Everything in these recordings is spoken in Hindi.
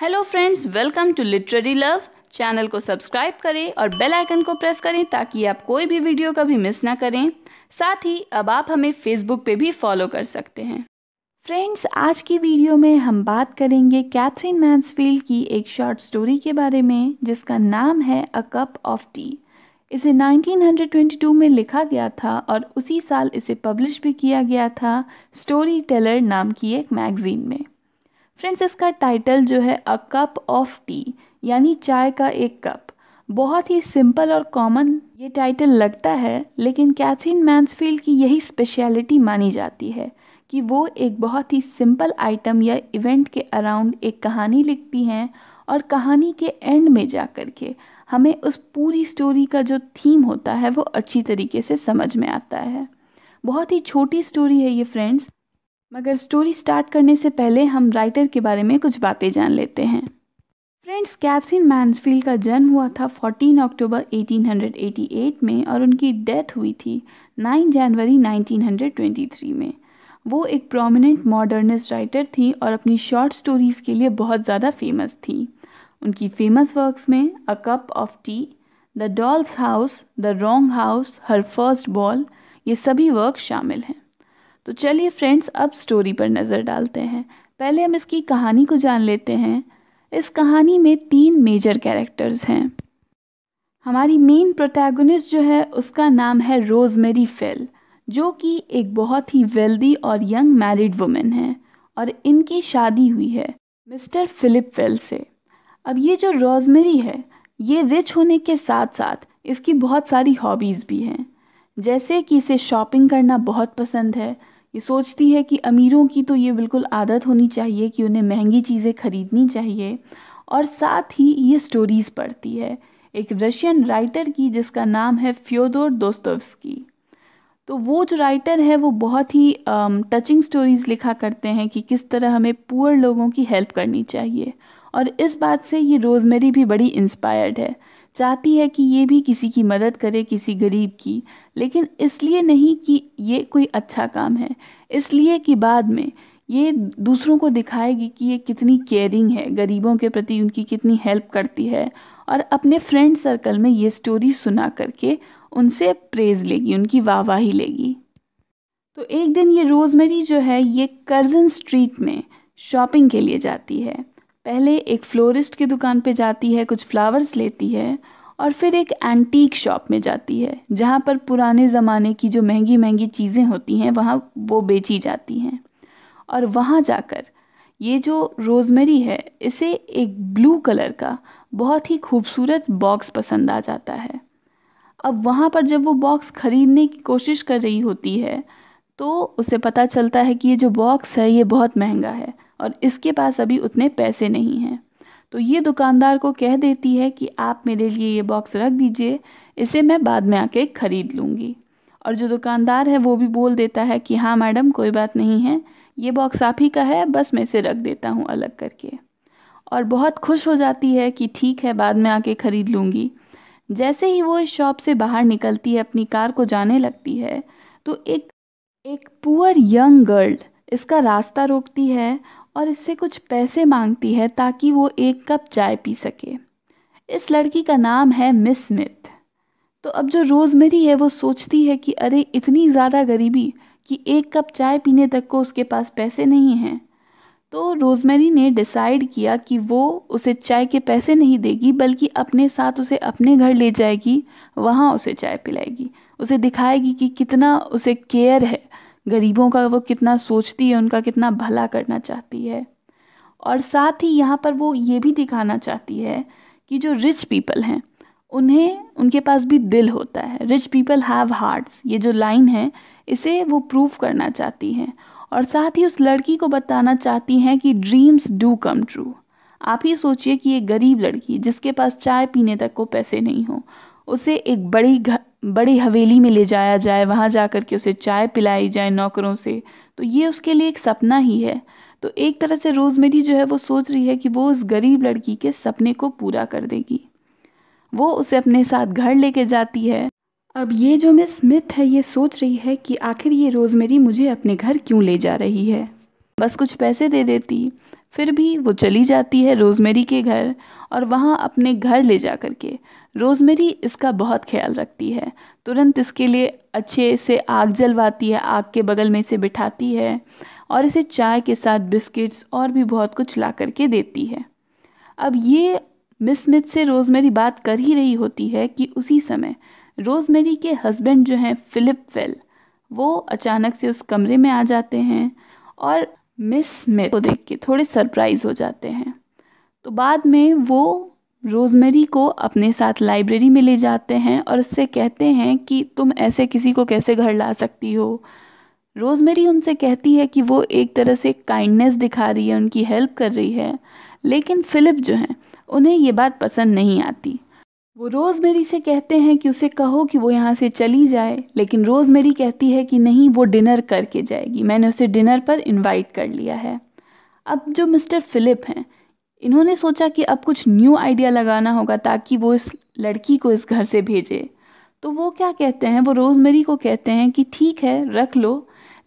hello friends welcome to literary love channel को सब्सक्राइब करें और बेल आइकन को प्रेस करें ताकि आप कोई भी वीडियो कभी मिस ना करें साथ ही अब आप हमें फेसबुक पे भी फॉलो कर सकते हैं फ्रेंड्स आज की वीडियो में हम बात करेंगे कैथरीन मैंसफील्ड की एक शॉर्ट स्टोरी के बारे में जिसका नाम है अ कप ऑफ टी इसे 1922 में लिखा गया था और उसी साल इसे पब्लिश भी किया गया था स्टोरी टेलर नाम की एक मैगज़ीन में फ्रेंड्स इसका टाइटल जो है अ कप ऑफ टी यानी चाय का एक कप बहुत ही सिंपल और कॉमन ये टाइटल लगता है लेकिन कैथरीन मैंसफील्ड की यही स्पेशलिटी मानी जाती है कि वो एक बहुत ही सिंपल आइटम या इवेंट के अराउंड एक कहानी लिखती हैं और कहानी के एंड में जा कर के हमें उस पूरी स्टोरी का जो थीम होता है वो अच्छी तरीके से समझ में आता है बहुत ही छोटी स्टोरी है ये फ्रेंड्स मगर स्टोरी स्टार्ट करने से पहले हम राइटर के बारे में कुछ बातें जान लेते हैं फ्रेंड्स कैथरीन मैंसफील्ड का जन्म हुआ था 14 अक्टूबर 1888 में और उनकी डेथ हुई थी 9 जनवरी 1923 में वो एक प्रोमिनेंट मॉडर्निस्ट राइटर थी और अपनी शॉर्ट स्टोरीज़ के लिए बहुत ज़्यादा फेमस थी उनकी फेमस वर्क्स में a cup of tea the doll's house the wrong house her first ball ये सभी वर्क शामिल हैं तो चलिए फ्रेंड्स अब स्टोरी पर नज़र डालते हैं पहले हम इसकी कहानी को जान लेते हैं इस कहानी में तीन मेजर कैरेक्टर्स हैं हमारी मेन प्रोटैगनिस्ट जो है उसका नाम है रोजमेरी फेल जो कि एक बहुत ही वेल्दी और यंग मैरिड वुमेन है और इनकी शादी हुई है मिस्टर फिलिप फेल से अब ये जो रोजमेरी है ये रिच होने के साथ साथ इसकी बहुत सारी हॉबीज़ भी हैं जैसे कि इसे शॉपिंग करना बहुत पसंद है ये सोचती है कि अमीरों की तो ये बिल्कुल आदत होनी चाहिए कि उन्हें महंगी चीज़ें खरीदनी चाहिए और साथ ही ये स्टोरीज़ पढ़ती है एक रशियन राइटर की जिसका नाम है फ्योदोर दोस्तोवस्की तो वो जो राइटर है वो बहुत ही टचिंग स्टोरीज़ लिखा करते हैं कि किस तरह हमें पुअर लोगों की हेल्प करनी चाहिए और इस बात से ये रोज़मेरी भी बड़ी इंस्पायर्ड है चाहती है कि ये भी किसी की मदद करे किसी गरीब की लेकिन इसलिए नहीं कि ये कोई अच्छा काम है इसलिए कि बाद में ये दूसरों को दिखाएगी कि ये कितनी केयरिंग है गरीबों के प्रति उनकी कितनी हेल्प करती है और अपने फ्रेंड सर्कल में ये स्टोरी सुना करके उनसे प्रेज़ लेगी उनकी वाहवाही लेगी तो एक दिन ये रोज़मेरी जो है ये कर्जन स्ट्रीट में शॉपिंग के लिए जाती है पहले एक फ्लोरिस्ट की दुकान पे जाती है कुछ फ्लावर्स लेती है और फिर एक एंटीक शॉप में जाती है जहाँ पर पुराने ज़माने की जो महंगी महंगी चीज़ें होती हैं वहाँ वो बेची जाती हैं और वहाँ जाकर ये जो रोज़मेरी है इसे एक ब्लू कलर का बहुत ही खूबसूरत बॉक्स पसंद आ जाता है अब वहाँ पर जब वो बॉक्स ख़रीदने की कोशिश कर रही होती है तो उसे पता चलता है कि ये जो बॉक्स है ये बहुत महंगा है और इसके पास अभी उतने पैसे नहीं हैं तो ये दुकानदार को कह देती है कि आप मेरे लिए ये बॉक्स रख दीजिए इसे मैं बाद में आके ख़रीद लूँगी और जो दुकानदार है वो भी बोल देता है कि हाँ मैडम कोई बात नहीं है ये बॉक्स आप ही का है बस मैं इसे रख देता हूँ अलग करके और बहुत खुश हो जाती है कि ठीक है बाद में आके ख़रीद लूँगी जैसे ही वो इस शॉप से बाहर निकलती है अपनी कार को जाने लगती है तो एक एक पुअर यंग गर्ल इसका रास्ता रोकती है और इससे कुछ पैसे मांगती है ताकि वो एक कप चाय पी सके इस लड़की का नाम है मिस स्मिथ तो अब जो रोज़मेरी है वो सोचती है कि अरे इतनी ज़्यादा गरीबी कि एक कप चाय पीने तक को उसके पास पैसे नहीं हैं तो रोज़मेरी ने डिसाइड किया कि वो उसे चाय के पैसे नहीं देगी बल्कि अपने साथ उसे अपने घर ले जाएगी वहाँ उसे चाय पिलाएगी उसे दिखाएगी कि कितना उसे केयर है गरीबों का वो कितना सोचती है उनका कितना भला करना चाहती है और साथ ही यहाँ पर वो ये भी दिखाना चाहती है कि जो रिच पीपल हैं उन्हें उनके पास भी दिल होता है रिच पीपल हैव हार्ट्स ये जो लाइन है इसे वो प्रूव करना चाहती हैं और साथ ही उस लड़की को बताना चाहती हैं कि ड्रीम्स डू कम ट्रू आप ही सोचिए कि ये गरीब लड़की जिसके पास चाय पीने तक को पैसे नहीं हो उसे एक बड़ी घर बड़ी हवेली में ले जाया जाए वहाँ जा कर के उसे चाय पिलाई जाए नौकरों से तो ये उसके लिए एक सपना ही है तो एक तरह से रोज़मेरी जो है वो सोच रही है कि वो उस गरीब लड़की के सपने को पूरा कर देगी वो उसे अपने साथ घर लेके जाती है अब ये जो मिस स्मिथ है ये सोच रही है कि आखिर ये रोज़मेरी मुझे अपने घर क्यों ले जा रही है बस कुछ पैसे दे देती फिर भी वो चली जाती है रोज़मेरी के घर और वहाँ अपने घर ले जा कर के रोज़मेरी इसका बहुत ख्याल रखती है तुरंत इसके लिए अच्छे से आग जलवाती है आग के बगल में इसे बिठाती है और इसे चाय के साथ बिस्किट्स और भी बहुत कुछ ला कर के देती है अब ये मिस मिथ से रोज़मेरी बात कर ही रही होती है कि उसी समय रोज़मेरी के हस्बैंड जो हैं फ़िलिप फेल वो अचानक से उस कमरे में आ जाते हैं और मिस स्मिथ को देख के थोड़े सरप्राइज़ हो जाते हैं तो बाद में वो रोज़मेरी को अपने साथ लाइब्रेरी में ले जाते हैं और उससे कहते हैं कि तुम ऐसे किसी को कैसे घर ला सकती हो रोज़मेरी उनसे कहती है कि वो एक तरह से काइंडनेस दिखा रही है उनकी हेल्प कर रही है लेकिन फ़िलिप जो हैं उन्हें ये बात पसंद नहीं आती वो रोज़मेरी से कहते हैं कि उसे कहो कि वो यहाँ से चली जाए लेकिन रोज़मेरी कहती है कि नहीं वो डिनर करके जाएगी मैंने उसे डिनर पर इनवाइट कर लिया है अब जो मिस्टर फ़िलिप हैं इन्होंने सोचा कि अब कुछ न्यू आइडिया लगाना होगा ताकि वो इस लड़की को इस घर से भेजे तो वो क्या कहते हैं वो रोज़मेरी को कहते हैं कि ठीक है रख लो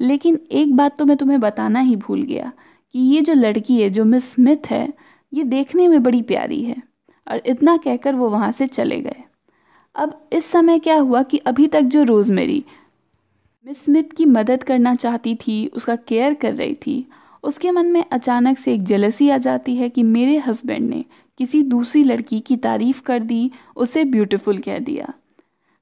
लेकिन एक बात तो मैं तुम्हें बताना ही भूल गया कि ये जो लड़की है जो मिस स्मिथ है ये देखने में बड़ी प्यारी है और इतना कहकर वो वहाँ से चले गए अब इस समय क्या हुआ कि अभी तक जो रोज़मेरी मिस स्मिथ की मदद करना चाहती थी उसका केयर कर रही थी उसके मन में अचानक से एक जलसी आ जाती है कि मेरे हस्बैंड ने किसी दूसरी लड़की की तारीफ़ कर दी उसे ब्यूटीफुल कह दिया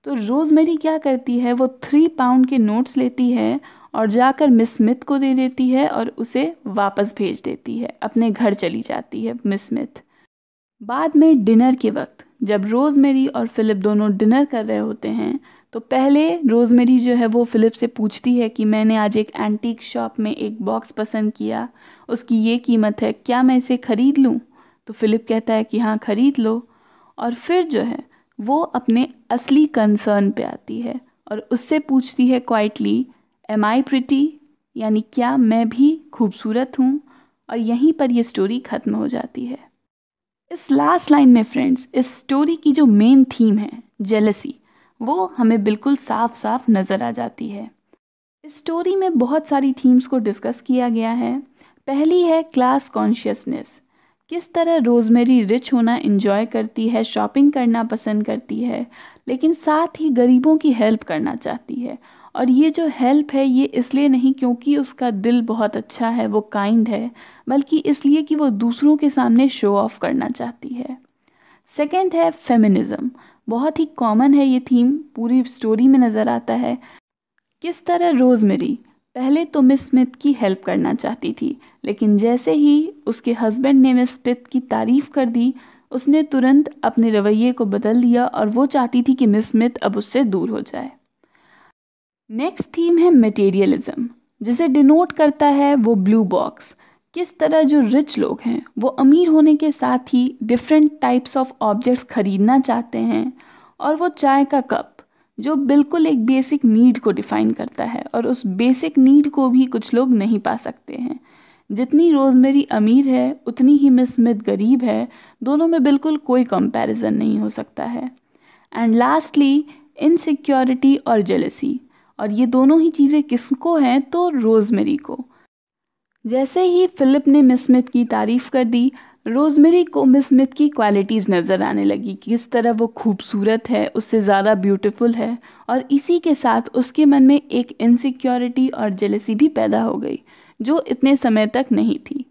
तो रोज़मेरी क्या करती है वो थ्री पाउंड के नोट्स लेती है और जाकर मिस स्मिथ को दे देती है और उसे वापस भेज देती है अपने घर चली जाती है मिस स्मिथ बाद में डिनर के वक्त जब रोज़मेरी और फिलिप दोनों डिनर कर रहे होते हैं तो पहले रोज़मेरी जो है वो फ़िलिप से पूछती है कि मैंने आज एक एंटीक शॉप में एक बॉक्स पसंद किया उसकी ये कीमत है क्या मैं इसे ख़रीद लूँ तो फ़िलिप कहता है कि हाँ ख़रीद लो और फिर जो है वो अपने असली कंसर्न पे आती है और उससे पूछती है क्वाइटली एम आई प्रिटी यानी क्या मैं भी खूबसूरत हूँ और यहीं पर यह स्टोरी ख़त्म हो जाती है इस लास्ट लाइन में फ्रेंड्स इस स्टोरी की जो मेन थीम है जेलसी वो हमें बिल्कुल साफ साफ नज़र आ जाती है इस स्टोरी में बहुत सारी थीम्स को डिस्कस किया गया है पहली है क्लास कॉन्शियसनेस किस तरह रोजमेरी रिच होना इन्जॉय करती है शॉपिंग करना पसंद करती है लेकिन साथ ही गरीबों की हेल्प करना चाहती है और ये जो हेल्प है ये इसलिए नहीं क्योंकि उसका दिल बहुत अच्छा है वो काइंड है बल्कि इसलिए कि वो दूसरों के सामने शो ऑफ करना चाहती है सेकंड है फेमिनिज़म बहुत ही कॉमन है ये थीम पूरी स्टोरी में नज़र आता है किस तरह रोज़मेरी पहले तो मिस स्मिथ की हेल्प करना चाहती थी लेकिन जैसे ही उसके हस्बैंड ने मिस स्मिथ की तारीफ़ कर दी उसने तुरंत अपने रवैये को बदल दिया और वो चाहती थी कि मिस स्मिथ अब उससे दूर हो जाए नेक्स्ट थीम है मटेरियलिज्म जिसे डिनोट करता है वो ब्लू बॉक्स किस तरह जो रिच लोग हैं वो अमीर होने के साथ ही डिफरेंट टाइप्स ऑफ ऑब्जेक्ट्स खरीदना चाहते हैं और वो चाय का कप जो बिल्कुल एक बेसिक नीड को डिफ़ाइन करता है और उस बेसिक नीड को भी कुछ लोग नहीं पा सकते हैं जितनी रोज़मेरी अमीर है उतनी ही मिस गरीब है दोनों में बिल्कुल कोई कंपैरिजन नहीं हो सकता है एंड लास्टली इनसिक्योरिटी और जेलसी और ये दोनों ही चीज़ें किसको हैं तो रोज़मेरी को जैसे ही फ़िलिप ने मिस स्मिथ की तारीफ़ कर दी रोज़मेरी को मिस स्मिथ की क्वालिटीज़ नज़र आने लगी किस तरह वो खूबसूरत है उससे ज़्यादा ब्यूटीफुल है और इसी के साथ उसके मन में एक इनसिक्योरिटी और जेलसी भी पैदा हो गई जो इतने समय तक नहीं थी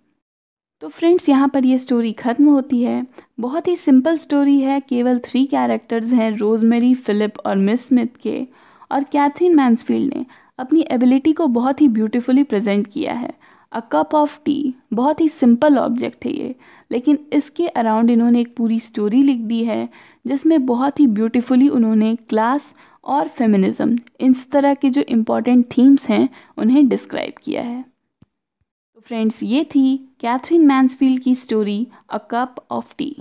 तो फ्रेंड्स यहाँ पर ये स्टोरी ख़त्म होती है बहुत ही सिंपल स्टोरी है केवल थ्री कैरेक्टर्स हैं रोज़मेरी फ़िलिप और मिस स्मिथ के और कैथरीन मैंसफील्ड ने अपनी एबिलिटी को बहुत ही ब्यूटीफुली प्रेजेंट किया है अ कप ऑफ टी बहुत ही सिंपल ऑब्जेक्ट है ये लेकिन इसके अराउंड इन्होंने एक पूरी स्टोरी लिख दी है जिसमें बहुत ही ब्यूटीफुली उन्होंने क्लास और फेमिनिज़म इस तरह के जो इम्पोर्टेंट थीम्स हैं उन्हें डिस्क्राइब किया है तो फ्रेंड्स ये थी कैथरीन मैंसफील्ड की story a cup of T